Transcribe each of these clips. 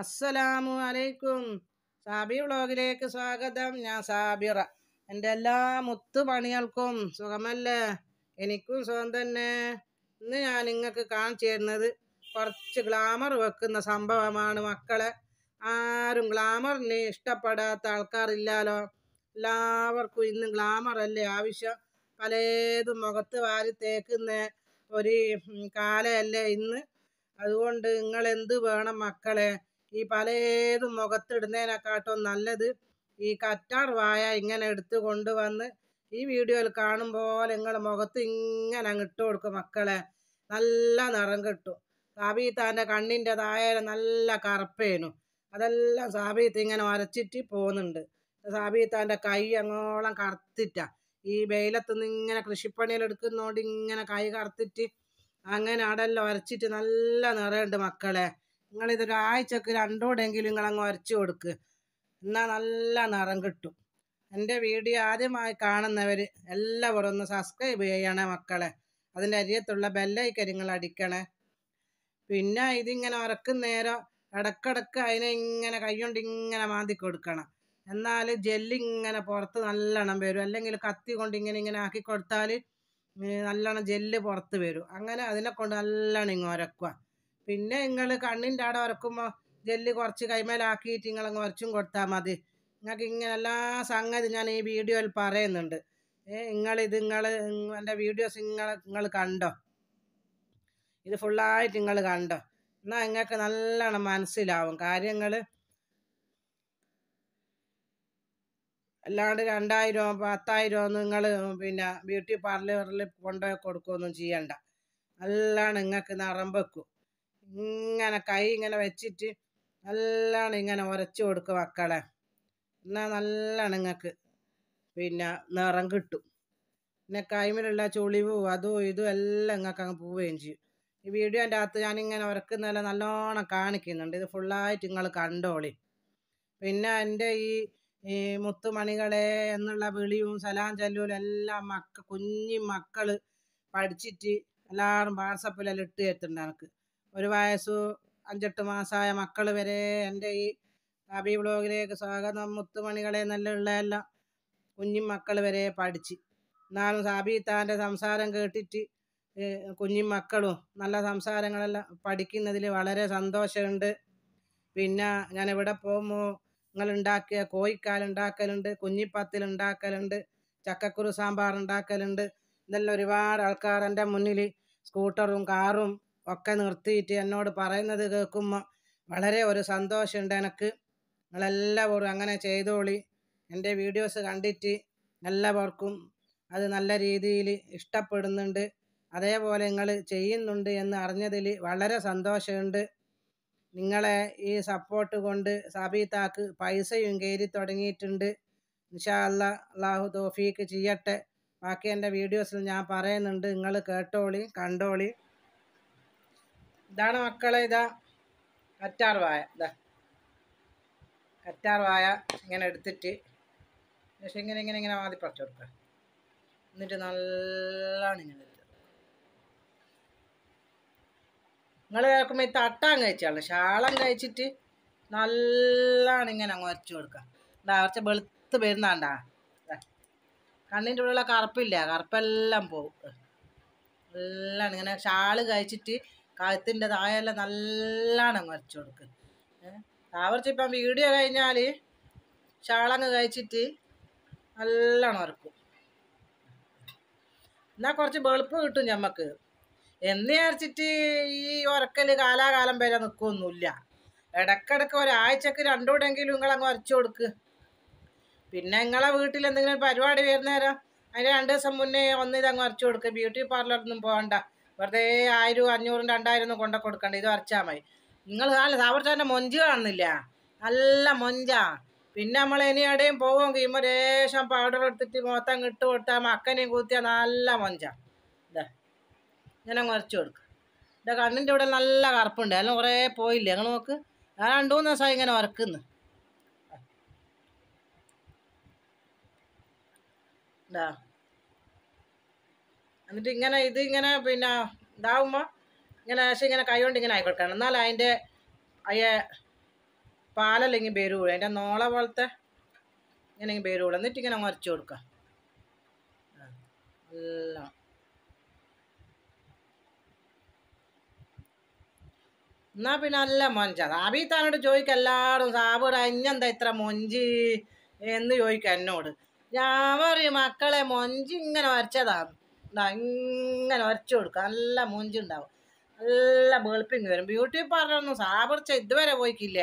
അസ്സലാമു അലൈക്കും സാബി വ്ളോഗിലേക്ക് സ്വാഗതം ഞാൻ സാബിറ എൻ്റെ എല്ലാ മുത്തു പണികൾക്കും സുഖമല്ലേ എനിക്കും സുഖം തന്നെ ഇന്ന് ഞാൻ നിങ്ങൾക്ക് കാണിച്ചു തരുന്നത് കുറച്ച് ഗ്ലാമർ വെക്കുന്ന സംഭവമാണ് മക്കളെ ആരും ഗ്ലാമറിനെ ഇഷ്ടപ്പെടാത്ത ആൾക്കാരില്ലല്ലോ എല്ലാവർക്കും ഇന്ന് ഗ്ലാമറല്ലേ ആവശ്യം പലതും മുഖത്ത് വാരി തേക്കുന്ന ഒരു കാലയല്ലേ ഇന്ന് അതുകൊണ്ട് നിങ്ങൾ എന്ത് വേണം മക്കളെ ഈ പലതും മുഖത്തിടുന്നതിനെക്കാട്ടും നല്ലത് ഈ കറ്റാർ വായ ഇങ്ങനെ എടുത്ത് കൊണ്ടുവന്ന് ഈ വീഡിയോയിൽ കാണുമ്പോൾ നിങ്ങൾ മുഖത്ത് ഇങ്ങനെ അങ്ങ് ഇട്ട് കൊടുക്കും മക്കളെ നല്ല നിറം കിട്ടും സാബീത്താൻ്റെ കണ്ണിൻ്റെ താഴെ നല്ല കറുപ്പേനു അതെല്ലാം സാബീത്ത് ഇങ്ങനെ ഉരച്ചിട്ട് പോകുന്നുണ്ട് സാബീത്താൻ്റെ കൈ അങ്ങോളം കറുത്തിട്ട ഈ നിന്ന് ഇങ്ങനെ കൃഷിപ്പണിയിലെടുക്കുന്നതുകൊണ്ട് ഇങ്ങനെ കൈ കറുത്തിട്ട് അങ്ങനെ അടെല്ലാം ഉരച്ചിട്ട് നല്ല നിറയുണ്ട് മക്കളെ നിങ്ങൾ ഇതൊരാഴ്ചക്ക് രണ്ടോടെങ്കിലും നിങ്ങളങ്ങ് ഉരച്ചു കൊടുക്കുക എന്നാൽ നല്ല നിറം കിട്ടും എൻ്റെ വീഡിയോ ആദ്യമായി കാണുന്നവർ എല്ലാവരും ഒന്ന് സബ്സ്ക്രൈബ് ചെയ്യണേ മക്കളെ അതിൻ്റെ അരിയത്തുള്ള ബെല്ലൈക്കരിങ്ങൾ അടിക്കണേ പിന്നെ ഇതിങ്ങനെ ഉറക്കുന്ന നേരം ഇടക്കിടക്ക് അതിനെ ഇങ്ങനെ കൈകൊണ്ട് ഇങ്ങനെ മാന്തി കൊടുക്കണം എന്നാൽ ജെല്ലിങ്ങനെ ഇങ്ങനെ പുറത്ത് നല്ലോണം വരും അല്ലെങ്കിൽ കത്തി കൊണ്ട് ഇങ്ങനെ ഇങ്ങനെ ആക്കി കൊടുത്താൽ നല്ലോണം ജെല്ല് പുറത്ത് വരും അങ്ങനെ അതിനെ കൊണ്ട് നല്ലോണം ഇങ്ങനെ ഉരക്കുക പിന്നെ നിങ്ങൾ കണ്ണിൻ്റെ അവിടെ ഉറക്കുമ്പോൾ ജെല്ല് കുറച്ച് കൈമേലാക്കിയിട്ട് നിങ്ങളങ്ങ് ഉറച്ചും കൊടുത്താൽ മതി നിങ്ങൾക്ക് ഇങ്ങനെ എല്ലാ സംഗതി ഞാൻ ഈ വീഡിയോയിൽ പറയുന്നുണ്ട് ഏ നിങ്ങളിത് നിങ്ങൾ എൻ്റെ വീഡിയോസ് നിങ്ങൾ നിങ്ങൾ കണ്ടോ ഇത് ഫുള്ളായിട്ട് നിങ്ങൾ കണ്ടോ എന്നാൽ നിങ്ങൾക്ക് നല്ലോണം മനസ്സിലാവും കാര്യങ്ങൾ അല്ലാണ്ട് രണ്ടായിരം പത്തായിരം രൂപ നിങ്ങൾ പിന്നെ ബ്യൂട്ടി പാർലറിൽ കൊണ്ടുപോയി കൊടുക്കുകയൊന്നും ചെയ്യണ്ട നല്ലോണം നിങ്ങൾക്ക് വെക്കും ഇങ്ങനെ കൈ ഇങ്ങനെ വെച്ചിട്ട് നല്ലോണം ഇങ്ങനെ ഉരച്ചു കൊടുക്കും മക്കളെ എന്നാൽ നല്ലോണം നിങ്ങൾക്ക് പിന്നെ നിറം കിട്ടും പിന്നെ കൈമിലുള്ള ചുളിവും അതും ഇതും എല്ലാം നിങ്ങൾക്ക് അങ്ങ് പോവുകയും ചെയ്യും ഈ വീഡിയോൻ്റെ അകത്ത് ഞാനിങ്ങനെ ഉരക്കുന്നതെല്ലാം നല്ലോണം കാണിക്കുന്നുണ്ട് ഇത് ഫുള്ളായിട്ട് നിങ്ങൾ കണ്ടോളി പിന്നെ എൻ്റെ ഈ ഈ മുത്തുമണികളെ എന്നുള്ള വിളിയും സലാം ചൊല്ലൂലും എല്ലാം മക്ക കുഞ്ഞി മക്കൾ പഠിച്ചിട്ട് എല്ലാവരും വാട്സപ്പിലെല്ലാം ഇട്ട് എത്തുണ്ട് എനിക്ക് ഒരു വയസ്സ് അഞ്ചെട്ട് മാസമായ മക്കൾ വരെ എൻ്റെ ഈ ഹാബി ബ്ലോഗിലേക്ക് സ്വാഗതം മുത്തുമണികളെ നല്ലുള്ള എല്ലാം മക്കൾ വരെ പഠിച്ച് എന്നാലും സാബി താൻ്റെ സംസാരം കേട്ടിട്ട് കുഞ്ഞിമക്കളും നല്ല സംസാരങ്ങളെല്ലാം പഠിക്കുന്നതിൽ വളരെ സന്തോഷമുണ്ട് പിന്നെ ഞാൻ എവിടെ പോകുമ്പോൾ നിങ്ങൾ ഉണ്ടാക്കിയ കോഴിക്കാൽ ഉണ്ടാക്കലുണ്ട് കുഞ്ഞിപ്പത്തിൽ ഉണ്ടാക്കലുണ്ട് ചക്കക്കുരു സാമ്പാർ ഉണ്ടാക്കലുണ്ട് ഇതെല്ലാം ഒരുപാട് ആൾക്കാർ എൻ്റെ മുന്നിൽ സ്കൂട്ടറും കാറും ഒക്കെ നിർത്തിയിട്ട് എന്നോട് പറയുന്നത് കേൾക്കുമ്പോൾ വളരെ ഒരു സന്തോഷമുണ്ട് എനിക്ക് നിങ്ങളെല്ലാവരും അങ്ങനെ ചെയ്തോളി എൻ്റെ വീഡിയോസ് കണ്ടിട്ട് എല്ലാവർക്കും അത് നല്ല രീതിയിൽ ഇഷ്ടപ്പെടുന്നുണ്ട് അതേപോലെ നിങ്ങൾ ചെയ്യുന്നുണ്ട് എന്ന് അറിഞ്ഞതിൽ വളരെ സന്തോഷമുണ്ട് നിങ്ങളെ ഈ സപ്പോർട്ട് കൊണ്ട് സബീതാക്ക് പൈസയും കയറി തുടങ്ങിയിട്ടുണ്ട് ഇൻഷാ അല്ലാ അള്ളാഹു തോഫീക്ക് ചെയ്യട്ടെ ബാക്കി എൻ്റെ വീഡിയോസിൽ ഞാൻ പറയുന്നുണ്ട് നിങ്ങൾ കേട്ടോളി കണ്ടോളി ഇതാണ് മക്കളെ ഇതാ അറ്റാർ വായ ഇതാ അറ്റാർ വായ ഇങ്ങനെ എടുത്തിട്ട് പക്ഷെ ഇങ്ങനെ ഇങ്ങനെ ഇങ്ങനെ ആദ്യം പറിച്ചു കൊടുക്കുക എന്നിട്ട് നല്ലോണം ഇങ്ങനെ നിങ്ങൾ കേൾക്കുമ്പോൾ ഈ തട്ടാൻ കഴിച്ചാളു ശാളം കഴിച്ചിട്ട് നല്ലോണം ഇങ്ങനെ അങ്ങ് വരച്ചു കൊടുക്കുക എന്താ കുറച്ച് വെളുത്ത് വരുന്നാണ്ടാ കണ്ണിൻ്റെ ഉള്ളിലുള്ള കറുപ്പില്ല കറുപ്പെല്ലാം പോകും എല്ലാം ഇങ്ങനെ ഷാള് കഴിച്ചിട്ട് കഴുത്തിൻ്റെ തായെല്ലാം നല്ലോണം മറിച്ചു കൊടുക്ക് താവർച്ച ഇപ്പം വീഡിയോ കഴിഞ്ഞാൽ ചാളങ്ങ് കഴിച്ചിട്ട് നല്ലോണം ഉറക്കും എന്നാൽ കുറച്ച് വെളുപ്പ് കിട്ടും ഞമ്മക്ക് എന്ന് വിചാരിച്ചിട്ട് ഈ ഉറക്കൽ കാലാകാലം വരെ നിൽക്കുമൊന്നുമില്ല ഇടക്കിടക്ക് ഒരാഴ്ചക്ക് രണ്ടുകൂടെങ്കിലും നിങ്ങളങ്ങ് വരച്ചു കൊടുക്ക് പിന്നെ നിങ്ങളെ വീട്ടിൽ എന്തെങ്കിലും പരിപാടി വരുന്നേരം അതിന് രണ്ട് ദിവസം മുന്നേ ഒന്ന് ഇതങ്ങ് ഉരച്ചു കൊടുക്കുക ബ്യൂട്ടി പാർലറിൽ പോകണ്ട വെറുതെ ആയിരം അഞ്ഞൂറും രണ്ടായിരം ഒന്നും കൊണ്ട കൊടുക്കണ്ട ഇത് വരച്ചാൽ മതി നിങ്ങൾ അല്ല സാവർച്ചാൻ്റെ മൊഞ്ച് കാണുന്നില്ല നല്ല മൊഞ്ചാ പിന്നെ നമ്മൾ ഇനി എവിടെയും പോവുമെങ്കിൽ ഇമ്മ ലേശം പൗഡർ എടുത്തിട്ട് മൊത്തം ഇട്ട് കൊടുത്താൽ മക്കനെയും കൂത്തിയാൽ നല്ല മൊഞ്ച ഇതാ ഇങ്ങനെ കുറച്ച് കൊടുക്കുക ഇതാ കണ്ണിൻ്റെ ഇവിടെ നല്ല കറുപ്പുണ്ട് അതിന് കുറേ പോയില്ലേ ഞങ്ങൾ നോക്ക് ഞാൻ രണ്ടു മൂന്ന് ദിവസമായി ഇങ്ങനെ വറക്കുന്നു ഇതാ എന്നിട്ട് ഇങ്ങനെ ഇത് ഇങ്ങനെ പിന്നെ ഇതാവുമ്പോൾ ഇങ്ങനെ പക്ഷെ ഇങ്ങനെ കൈകൊണ്ട് ഇങ്ങനെ ആയിക്കൊടുക്കണം എന്നാൽ അതിൻ്റെ അയ്യ പാലല്ലെങ്കിൽ പേരുകൂടും അതിൻ്റെ നോള പോലത്തെ ഇങ്ങനെ പേരുകൂടും എന്നിട്ട് ഇങ്ങനെ മറിച്ച് കൊടുക്കാം എന്നാ പിന്നെ നല്ല മൊഞ്ച താനോട് ചോദിക്കാം എല്ലാവരും സാബോട് അഞ്ഞെന്താ ഇത്ര മൊഞ്ചി എന്ന് ചോദിക്കാം എന്നോട് ഞാൻ പറയും മക്കളെ മൊഞ്ചി ഇങ്ങനെ വരച്ചതാണ് ഇങ്ങനെ ഒരച്ചു കൊടുക്കുക നല്ല മൂഞ്ചുണ്ടാവും നല്ല വെളുപ്പിങ് വരും ബ്യൂട്ടി പാർലറൊന്നും സാപിടിച്ച ഇതുവരെ പോയിക്കില്ല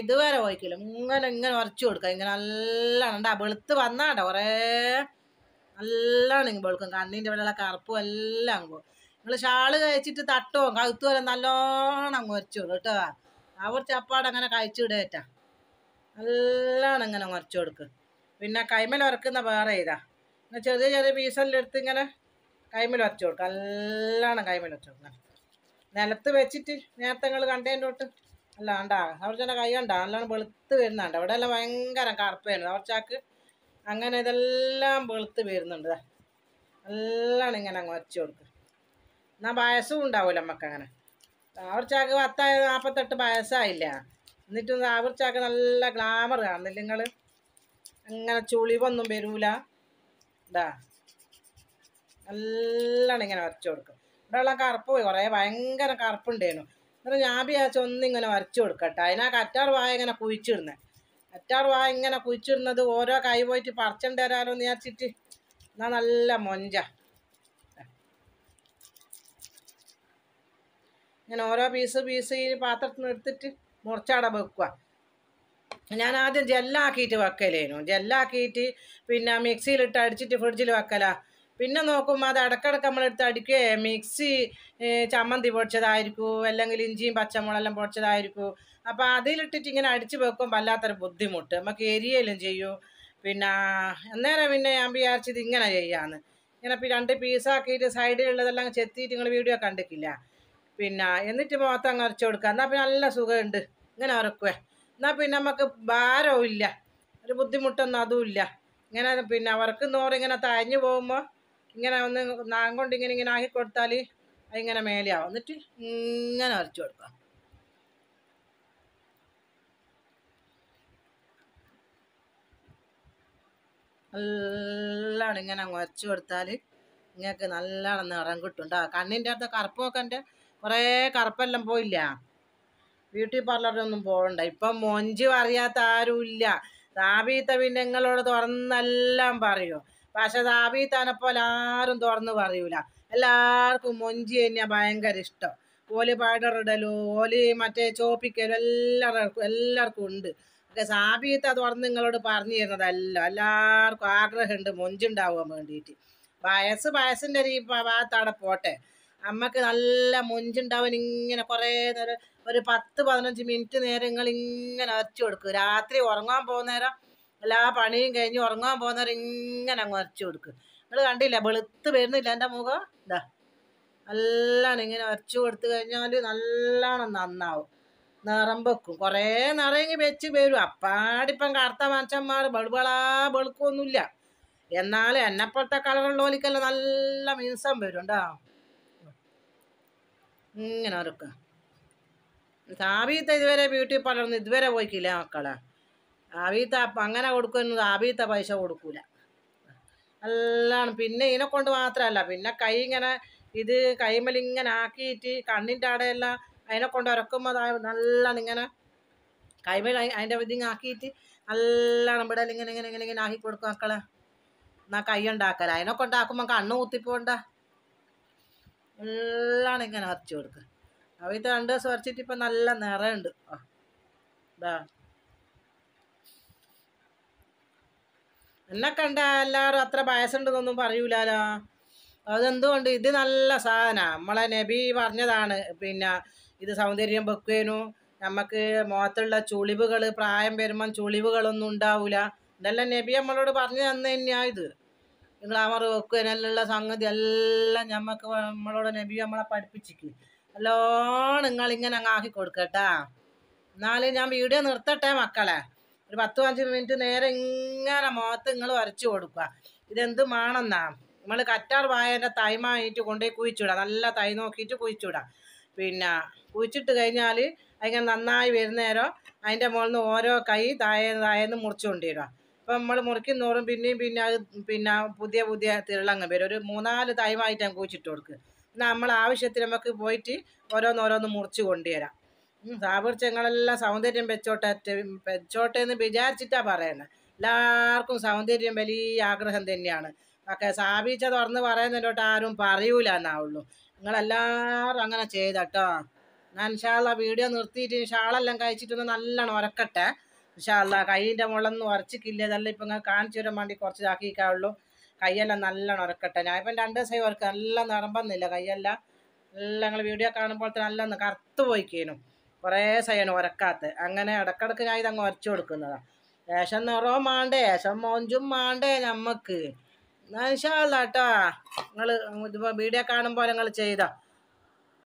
ഇതുവരെ പോയിക്കില്ല ഇങ്ങനെ ഇങ്ങനെ ഉരച്ചു കൊടുക്കുക ഇങ്ങനെ നല്ലണ്ട ഉണ്ടാ വെളുത്ത് വന്നാട്ടോ കുറേ നല്ലോണം ഇങ്ങനെ വെളുക്കും കണ്ണിൻ്റെ ഇവിടെയുള്ള കറുപ്പും എല്ലാം അങ്ങ് നിങ്ങൾ ഷാള് കഴിച്ചിട്ട് തട്ടോ കഴുത്തു വരെ നല്ലോണം അങ്ങ് ഉരച്ചു കൊടുക്കും കേട്ടോ സാപിടിച്ച അപ്പാടെ അങ്ങനെ കഴിച്ചു വിടേറ്റാ നല്ലോണം ഇങ്ങനെ ഉരച്ചു കൊടുക്കും പിന്നെ കൈമൽ ഉറക്കുന്ന വേറെ ഇതാ എന്നാൽ ചെറിയ ചെറിയ പീസെല്ലാം എടുത്ത് ഇങ്ങനെ കൈമിൽ വരച്ചു കൊടുക്കുക നല്ലോണം കൈമിൽ വരച്ചു കൊടുക്കുക നിലത്ത് വെച്ചിട്ട് നേരത്തെ നിങ്ങൾ കണ്ടതിൻ്റെ തൊട്ട് അല്ല ഉണ്ടാ അവർച്ചെൻ്റെ കൈ കണ്ടാ നല്ലോണം വെളുത്ത് വരുന്നുണ്ട് അവിടെ എല്ലാം ഭയങ്കര കറുപ്പായിരുന്നു അവർച്ചാക്ക് അങ്ങനെ ഇതെല്ലാം വെളുത്ത് വരുന്നുണ്ട് നല്ലോണം ഇങ്ങനെ അങ്ങ് വരച്ചു കൊടുക്കുക എന്നാൽ വയസ്സും ഉണ്ടാവില്ല നമുക്ക് അങ്ങനെ താവർച്ചാക്ക് പത്തായ നാൽപ്പത്തെട്ട് വയസ്സായില്ല എന്നിട്ടും താവർച്ചാക്ക് നല്ല ഗ്ലാമർ കാണുന്നില്ല നിങ്ങൾ അങ്ങനെ ചുളിവൊന്നും വരൂല ഇതാ നല്ലോണം ഇങ്ങനെ വരച്ചു കൊടുക്കും ഉള്ള കറുപ്പ് പോയി കുറേ ഭയങ്കര കറുപ്പുണ്ടായിരുന്നു എന്നിട്ട് ഞാൻ വിചാരിച്ചു ഒന്നിങ്ങനെ വരച്ചു കൊടുക്കട്ടെ അതിനകത്ത് കറ്റാർ വായ ഇങ്ങനെ കുഴിച്ചിടുന്നത് കറ്റാർ വായ ഇങ്ങനെ കുഴിച്ചിടുന്നത് ഓരോ കൈ പോയിട്ട് പറിച്ചുകൊണ്ട് വരാലോ എന്ന് വിചാരിച്ചിട്ട് എന്നാ നല്ല മൊഞ്ച ഇങ്ങനെ ഓരോ പീസ് പീസ് ഈ പാത്രത്തിൽ നിന്ന് എടുത്തിട്ട് മുറിച്ചവിടെ വെക്കുക ഞാൻ ആദ്യം ജെല്ലാക്കിയിട്ട് വെക്കലേനു ജെല്ലാക്കിയിട്ട് പിന്നെ മിക്സിയിലിട്ട് അടിച്ചിട്ട് ഫ്രിഡ്ജിൽ വെക്കലാ പിന്നെ നോക്കും അത് ഇടക്കിടക്ക് നമ്മളെടുത്ത് അടിക്കേ മിക്സി ചമ്മന്തി പൊടിച്ചതായിരിക്കും അല്ലെങ്കിൽ ഇഞ്ചിയും പച്ചമുളകെല്ലാം പൊടിച്ചതായിരിക്കും അപ്പോൾ അതിലിട്ടിട്ട് ഇങ്ങനെ അടിച്ച് വെക്കും വല്ലാത്തൊരു ബുദ്ധിമുട്ട് നമുക്ക് എരിയലും ചെയ്യും പിന്നെ അന്നേരം പിന്നെ ഞാൻ വിചാരിച്ചത് ഇങ്ങനെ ചെയ്യാന്ന് ഇങ്ങനെ രണ്ട് പീസാക്കിയിട്ട് സൈഡിലുള്ളതെല്ലാം ചെത്തിയിട്ട് നിങ്ങൾ വീഡിയോ കണ്ടിട്ടില്ല പിന്നെ എന്നിട്ട് മുഖത്ത് അങ്ങ് അരച്ചു കൊടുക്കുക എന്നാൽ പിന്നെ നല്ല സുഖമുണ്ട് ഇങ്ങനെ ഉറക്കുവേ എന്നാൽ പിന്നെ നമുക്ക് ഇല്ല ഒരു ബുദ്ധിമുട്ടൊന്നും അതുമില്ല ഇങ്ങനെ പിന്നെ അവർക്ക് നോറിങ്ങനെ തഴഞ്ഞു പോകുമ്പോൾ ഇങ്ങനെ ഒന്ന് നാം കൊണ്ട് ഇങ്ങനെ ഇങ്ങനെ ആക്കി കൊടുത്താൽ അതിങ്ങനെ മേലെയാവും എന്നിട്ട് ഇങ്ങനെ അരച്ചു കൊടുക്കാം നല്ലോണം ഇങ്ങനെ ഉരച്ചു കൊടുത്താൽ നിങ്ങൾക്ക് നല്ലോണം നിറം കിട്ടും കേട്ടോ കണ്ണിൻ്റെ അടുത്ത് കറുപ്പൊക്കെ എൻ്റെ കുറേ കറുപ്പെല്ലാം പോയില്ല ബ്യൂട്ടി പാർലറിനൊന്നും പോകണ്ട ഇപ്പം മൊഞ്ചു അറിയാത്ത ആരും ഇല്ല റാബീത്ത പിന്നെ നിങ്ങളോട് തുറന്നെല്ലാം പറയൂ പക്ഷെ റാബീത്താനെ പോലെ ആരും തുറന്ന് പറയൂല എല്ലാവർക്കും മൊഞ്ചി തന്നെയാണ് ഭയങ്കര ഇഷ്ടം ഓലി പൗഡർ ഇടലും മറ്റേ ചോപ്പിക്കലും എല്ലാവർക്കും എല്ലാവർക്കും ഉണ്ട് ഒക്കെ സാബീത്ത തുറന്ന് നിങ്ങളോട് പറഞ്ഞു തരുന്നതല്ല എല്ലാവർക്കും ആഗ്രഹമുണ്ട് മൊഞ്ചുണ്ടാവാൻ വേണ്ടിയിട്ട് വയസ്സ് വയസ്സിൻ്റെ ഒരു ഭാഗത്താണ് പോട്ടെ അമ്മക്ക് നല്ല മൊഞ്ചുണ്ടാവും ഇങ്ങനെ കുറേ നേരം ഒരു പത്ത് പതിനഞ്ച് മിനിറ്റ് നേരം നിങ്ങൾ ഇങ്ങനെ അരച്ചു കൊടുക്കും രാത്രി ഉറങ്ങാൻ പോകുന്ന നേരം എല്ലാ പണിയും കഴിഞ്ഞ് ഉറങ്ങാൻ പോകുന്ന നേരം ഇങ്ങനെ അങ്ങ് അരച്ചു കൊടുക്കും നിങ്ങൾ കണ്ടില്ല വെളുത്ത് വരുന്നില്ല എൻ്റെ മുഖം ഇതാ നല്ലോണം ഇങ്ങനെ അരച്ചു കൊടുത്തു കഴിഞ്ഞാൽ നല്ലോണം നന്നാവും നിറം വെക്കും കുറേ നിറയെങ്കിൽ വെച്ച് വരും അപ്പാടിപ്പം കറുത്ത മനുഷ്യന്മാർ ബെളുബളാ ബളുക്കൊന്നുമില്ല എന്നാലും എന്നെപ്പോഴത്തെ കളറുള്ളോലിക്കെല്ലാം നല്ല മീൻസം വരും കേട്ടോ ഇങ്ങനെ അറുക്കുക ആബീത്ത ഇതുവരെ ബ്യൂട്ടി പാർലർന്ന് ഇതുവരെ പോയിക്കില്ല മക്കളെ ആവീത്ത അങ്ങനെ കൊടുക്കുന്നത് ആവീത്ത പൈസ കൊടുക്കൂല അല്ലാണ് പിന്നെ ഇതിനെ കൊണ്ട് മാത്രമല്ല പിന്നെ കൈ ഇങ്ങനെ ഇത് കൈമലിങ്ങനെ ഇങ്ങനെ ആക്കിയിട്ട് കണ്ണിൻ്റെ അടയെല്ലാം അതിനെ കൊണ്ട് ഉരക്കുമ്പോൾ നല്ലോണം ഇങ്ങനെ കൈമൽ അതിൻ്റെ ഇതിങ്ങനെ ആക്കിയിട്ട് നല്ലോണം ഇവിടെ ഇങ്ങനെ ഇങ്ങനെ ഇങ്ങനെ ഇങ്ങനെ ആക്കി കൊടുക്കും മക്കളെ എന്നാൽ കൈ ഉണ്ടാക്കല അതിനെ കൊണ്ടാക്കുമ്പോൾ കണ്ണ് കുത്തിപ്പോണ്ട എല്ലാം ഇങ്ങനെ അരച്ചു കൊടുക്കുക അപ്പോൾ ഇത് രണ്ട് ദിവസം അരച്ചിട്ട് ഇപ്പം നല്ല നിറയുണ്ട് ആ ഇതാ എന്നെ കണ്ട എല്ലാവരും അത്ര വയസ്സുണ്ടെന്നൊന്നും പറയൂലാലോ അതെന്തുകൊണ്ട് ഇത് നല്ല സാധനമാണ് നമ്മളെ നബി പറഞ്ഞതാണ് പിന്നെ ഇത് സൗന്ദര്യം വെക്കുവേനു നമുക്ക് മുഖത്തുള്ള ചുളിവുകൾ പ്രായം വരുമ്പം ചുളിവുകളൊന്നും ഉണ്ടാവൂല ഇതെല്ലാം നബി നമ്മളോട് പറഞ്ഞു തന്നു തന്നെയാണ് ഇത് ഗ്ലാമർ വെക്കുന്നതിനുള്ള സംഗതി എല്ലാം ഞമ്മക്ക് നമ്മളോട് നബി നമ്മളെ പഠിപ്പിച്ചിരിക്കും നല്ലോണം നിങ്ങൾ ഇങ്ങനെ അങ്ങ് ആക്കി കൊടുക്കട്ടാ എന്നാലും ഞാൻ വീഡിയോ നിർത്തട്ടെ മക്കളെ ഒരു പത്ത് പതിനഞ്ച് മിനിറ്റ് നേരെ ഇങ്ങനെ മുഖത്ത് നിങ്ങൾ വരച്ചു കൊടുക്കുക ഇതെന്ത് മാണെന്നാ നമ്മൾ കറ്റാർ വായൻ്റെ തൈമായിട്ട് കൊണ്ടുപോയി കുഴിച്ചുവിടാം നല്ല തൈ നോക്കിയിട്ട് കുഴിച്ചുവിടാം പിന്നെ കുഴിച്ചിട്ട് കഴിഞ്ഞാൽ അതിങ്ങനെ നന്നായി വരുന്നേരം അതിൻ്റെ മുകളിൽ നിന്ന് ഓരോ കൈ താഴെ താഴേന്ന് മുറിച്ചുകൊണ്ടിടുക ഇപ്പൊ നമ്മൾ മുറിക്കും തോറും പിന്നെയും പിന്നെ അത് പിന്നെ പുതിയ പുതിയ തിരളങ്ങ് വരും ഒരു മൂന്നാല് തൈമായിട്ട് ഞാൻ കുഴിച്ചിട്ട് കൊടുക്കുക നമ്മൾ ആവശ്യത്തിന് നമുക്ക് പോയിട്ട് ഓരോന്നോരോന്ന് മുറിച്ച് കൊണ്ടുവരാം സാപുർച്ചങ്ങളെല്ലാം സൗന്ദര്യം വെച്ചോട്ടെ വെച്ചോട്ടെ എന്ന് വിചാരിച്ചിട്ടാണ് പറയുന്നത് എല്ലാവർക്കും സൗന്ദര്യം വലിയ ആഗ്രഹം തന്നെയാണ് ഒക്കെ സാപിച്ച തുറന്ന് പറയുന്നതിലോട്ട് ആരും പറയൂല എന്നാവുള്ളൂ നിങ്ങളെല്ലാവരും അങ്ങനെ ചെയ്തട്ടോ ഞാൻ ഷാള വീഡിയോ നിർത്തിയിട്ട് ഷാളെല്ലാം കഴിച്ചിട്ടൊന്ന് നല്ലോണം ഉറക്കട്ടെ പക്ഷെ അല്ല കൈയിൻ്റെ മുളന്ന് ഉറച്ചിക്കില്ല ഇതെല്ലാം ഇപ്പം ഇങ്ങനെ കാണിച്ചു വരാൻ വേണ്ടി കുറച്ച് ഇതാക്കിക്കാവുള്ളൂ കൈയെല്ലാം നല്ലോണം ഉറക്കട്ടെ ഞാൻ ഇപ്പം രണ്ട് ദിവസമായി ഉറക്കുക നല്ല നിറമ്പന്നില്ല കൈയെല്ലാം എല്ലാം ഞങ്ങൾ വീഡിയോ കാണുമ്പോൾ തന്നെ നല്ല കറുത്ത് പോയിക്കേനു കുറേ സൈനും ഉറക്കാത്ത അങ്ങനെ ഇടക്കിടക്ക് ഞാൻ ഇതങ്ങ് ഉരച്ചു കൊടുക്കുന്നതാണ് രേഷൻ നിറവും മാണ്ടേ രേഷൻ മോഞ്ചും മാണ്ടേ നമ്മക്ക് എന്നാ ഇൻഷാല്ലാട്ടാ നിങ്ങൾ വീഡിയോ കാണുമ്പോൾ നിങ്ങൾ ചെയ്താൽ